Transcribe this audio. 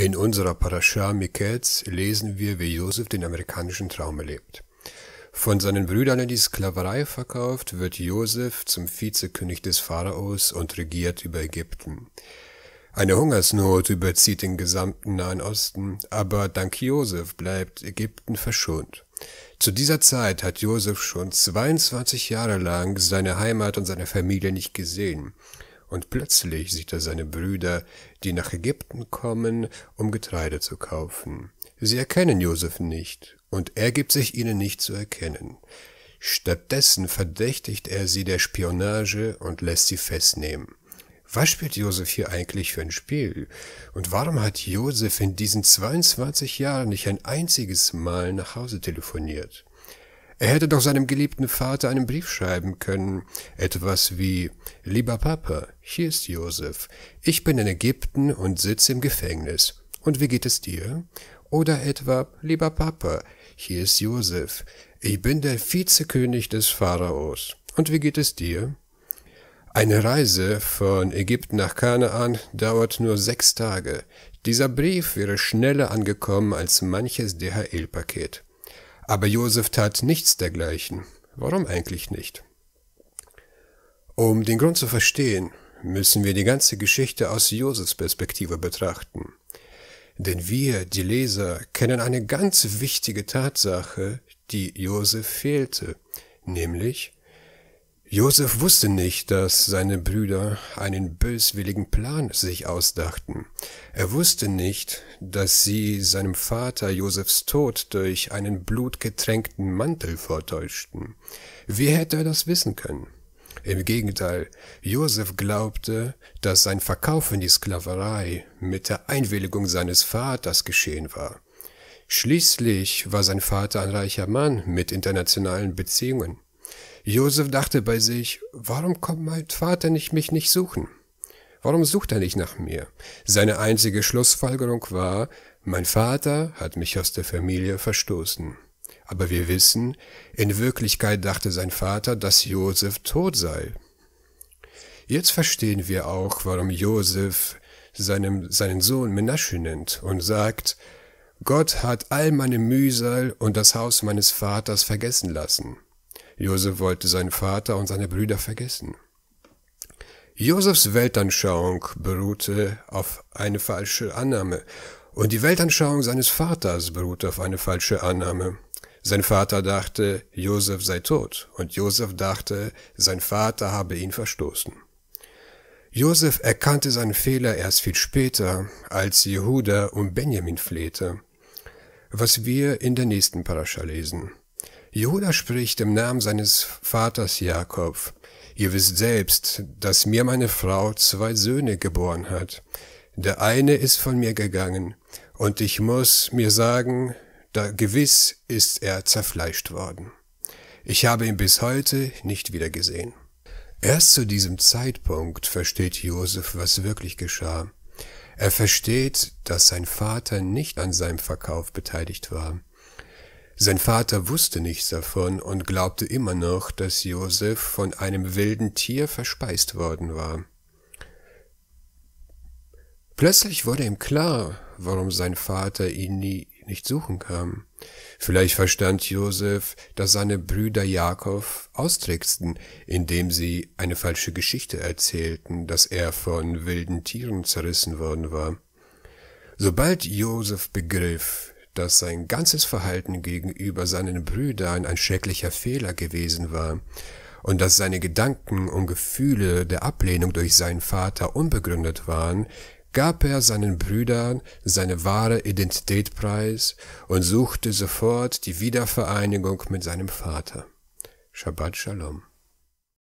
In unserer Parascha Miketz lesen wir, wie Josef den amerikanischen Traum erlebt. Von seinen Brüdern in die Sklaverei verkauft, wird Josef zum Vizekönig des Pharaos und regiert über Ägypten. Eine Hungersnot überzieht den gesamten Nahen Osten, aber dank Josef bleibt Ägypten verschont. Zu dieser Zeit hat Josef schon 22 Jahre lang seine Heimat und seine Familie nicht gesehen und plötzlich sieht er seine Brüder, die nach Ägypten kommen, um Getreide zu kaufen. Sie erkennen Josef nicht, und er gibt sich ihnen nicht zu erkennen. Stattdessen verdächtigt er sie der Spionage und lässt sie festnehmen. Was spielt Josef hier eigentlich für ein Spiel? Und warum hat Josef in diesen 22 Jahren nicht ein einziges Mal nach Hause telefoniert? Er hätte doch seinem geliebten Vater einen Brief schreiben können, etwas wie Lieber Papa, hier ist Josef, ich bin in Ägypten und sitze im Gefängnis. Und wie geht es dir? Oder etwa Lieber Papa, hier ist Josef, ich bin der Vizekönig des Pharaos. Und wie geht es dir? Eine Reise von Ägypten nach Kanaan dauert nur sechs Tage. Dieser Brief wäre schneller angekommen als manches DHL-Paket. Aber Josef tat nichts dergleichen. Warum eigentlich nicht? Um den Grund zu verstehen, müssen wir die ganze Geschichte aus Josefs Perspektive betrachten. Denn wir, die Leser, kennen eine ganz wichtige Tatsache, die Josef fehlte, nämlich, Josef wusste nicht, dass seine Brüder einen böswilligen Plan sich ausdachten. Er wusste nicht, dass sie seinem Vater Josefs Tod durch einen blutgetränkten Mantel vortäuschten. Wie hätte er das wissen können? Im Gegenteil, Josef glaubte, dass sein Verkauf in die Sklaverei mit der Einwilligung seines Vaters geschehen war. Schließlich war sein Vater ein reicher Mann mit internationalen Beziehungen. Josef dachte bei sich, warum kommt mein Vater nicht mich nicht suchen? Warum sucht er nicht nach mir? Seine einzige Schlussfolgerung war, mein Vater hat mich aus der Familie verstoßen. Aber wir wissen, in Wirklichkeit dachte sein Vater, dass Josef tot sei. Jetzt verstehen wir auch, warum Josef seinem, seinen Sohn Menasche nennt und sagt, Gott hat all meine Mühsal und das Haus meines Vaters vergessen lassen. Josef wollte seinen Vater und seine Brüder vergessen. Josefs Weltanschauung beruhte auf eine falsche Annahme und die Weltanschauung seines Vaters beruhte auf eine falsche Annahme. Sein Vater dachte, Josef sei tot und Josef dachte, sein Vater habe ihn verstoßen. Josef erkannte seinen Fehler erst viel später, als Jehuda um Benjamin flehte, was wir in der nächsten Parascha lesen. Juda spricht im Namen seines Vaters Jakob. Ihr wisst selbst, dass mir meine Frau zwei Söhne geboren hat. Der eine ist von mir gegangen, und ich muss mir sagen, da gewiss ist er zerfleischt worden. Ich habe ihn bis heute nicht wiedergesehen. Erst zu diesem Zeitpunkt versteht Josef, was wirklich geschah. Er versteht, dass sein Vater nicht an seinem Verkauf beteiligt war. Sein Vater wusste nichts davon und glaubte immer noch, dass Josef von einem wilden Tier verspeist worden war. Plötzlich wurde ihm klar, warum sein Vater ihn nie nicht suchen kam. Vielleicht verstand Josef, dass seine Brüder Jakob austricksten, indem sie eine falsche Geschichte erzählten, dass er von wilden Tieren zerrissen worden war. Sobald Josef begriff, dass sein ganzes Verhalten gegenüber seinen Brüdern ein schrecklicher Fehler gewesen war und dass seine Gedanken und Gefühle der Ablehnung durch seinen Vater unbegründet waren, gab er seinen Brüdern seine wahre Identität preis und suchte sofort die Wiedervereinigung mit seinem Vater. Shabbat Shalom.